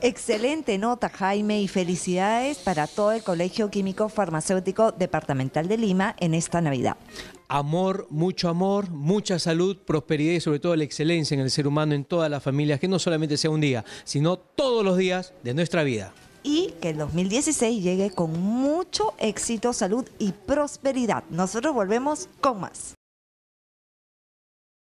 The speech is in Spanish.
Excelente nota, Jaime, y felicidades para todo el Colegio Químico Farmacéutico Departamental de Lima en esta Navidad. Amor, mucho amor, mucha salud, prosperidad y sobre todo la excelencia en el ser humano, en todas las familias, que no solamente sea un día, sino todos los días de nuestra vida y que el 2016 llegue con mucho éxito, salud y prosperidad. Nosotros volvemos con más.